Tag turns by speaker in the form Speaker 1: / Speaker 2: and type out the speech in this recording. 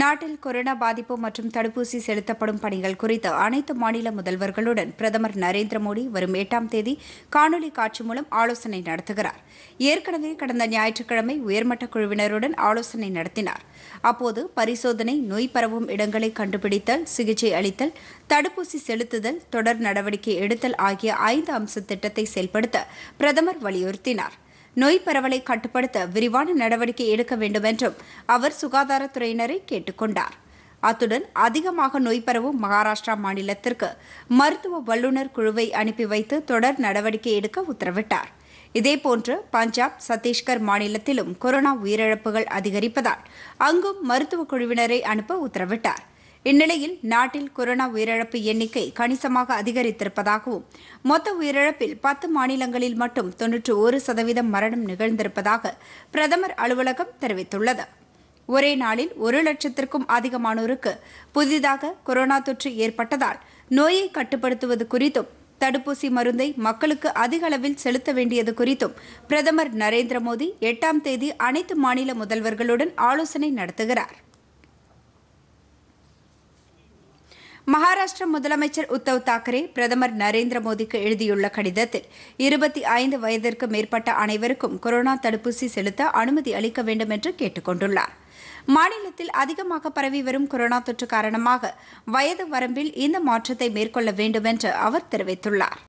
Speaker 1: நாட்டில் கொரோனா பாதிப்பு மற்றும் தடுப்பூசி செலுத்தப்படும் பணிகள் குறித்து அனைத்து மாநில முதல்வர்களுடன் பிரதமர் நரேந்திர மோடி வரும் எட்டாம் தேதி காணொலி காட்சி மூலம் ஆலோசனை நடத்துகிறார் ஏற்கனவே கடந்த ஞாயிற்றுக்கிழமை உயர்மட்ட குழுவினருடன் ஆலோசனை நடத்தினார் அப்போது பரிசோதனை நோய் பரவும் இடங்களை கண்டுபிடித்தல் சிகிச்சை அளித்தல் தடுப்பூசி செலுத்துதல் தொடர் நடவடிக்கை எடுத்தல் ஆகிய ஐந்து அம்ச திட்டத்தை செயல்படுத்த பிரதமர் வலியுறுத்தினார் நோய் பரவலை கட்டுப்படுத்த விரிவான நடவடிக்கை எடுக்க வேண்டும் என்றும் அவர் சுகாதாரத்துறையினரை கேட்டுக்கொண்டார் அத்துடன் அதிகமாக நோய் பரவும் மகாராஷ்டிரா மாநிலத்திற்கு மருத்துவ வல்லுநர் குழுவை அனுப்பி வைத்து தொடர் நடவடிக்கை எடுக்க உத்தரவிட்டார் இதேபோன்று பஞ்சாப் சத்தீஸ்கர் மாநிலத்திலும் கொரோனா உயிரிழப்புகள் அதிகரிப்பதால் அங்கும் மருத்துவக் குழுவினரை அனுப்ப உத்தரவிட்டார் இந்நிலையில் நாட்டில் கொரோனா உயிரிழப்பு எண்ணிக்கை கணிசமாக அதிகரித்திருப்பதாகவும் மொத்த உயிரிழப்பில் பத்து மாநிலங்களில் மட்டும் தொன்னூற்று ஒரு சதவீதம் மரணம் நிகழ்ந்திருப்பதாக பிரதமர் அலுவலகம் தெரிவித்துள்ளது ஒரே நாளில் ஒரு லட்சத்திற்கும் அதிகமானோருக்கு புதிதாக கொரோனா தொற்று ஏற்பட்டதால் நோயை கட்டுப்படுத்துவது குறித்தும் தடுப்பூசி மருந்தை மக்களுக்கு அதிக அளவில் செலுத்த வேண்டியது குறித்தும் பிரதமர் நரேந்திர மோடி எட்டாம் தேதி அனைத்து மாநில முதல்வர்களுடன் ஆலோசனை நடத்துகிறார் மகாராஷ்டிர முதலமைச்சர் உத்தவ் தாக்கரே பிரதமர் நரேந்திர மோடிக்கு எழுதியுள்ள கடிதத்தில் இருபத்தி ஐந்து வயதிற்கு மேற்பட்ட அனைவருக்கும் கொரோனா தடுப்பூசி செலுத்த அனுமதி அளிக்க வேண்டும் என்று கேட்டுக் கொண்டுள்ளார் மாநிலத்தில் அதிகமாக பரவி வரும் கொரோனா தொற்று காரணமாக வயது வரம்பில் இந்த மாற்றத்தை மேற்கொள்ள வேண்டும் என்று அவர் தெரிவித்துள்ளார்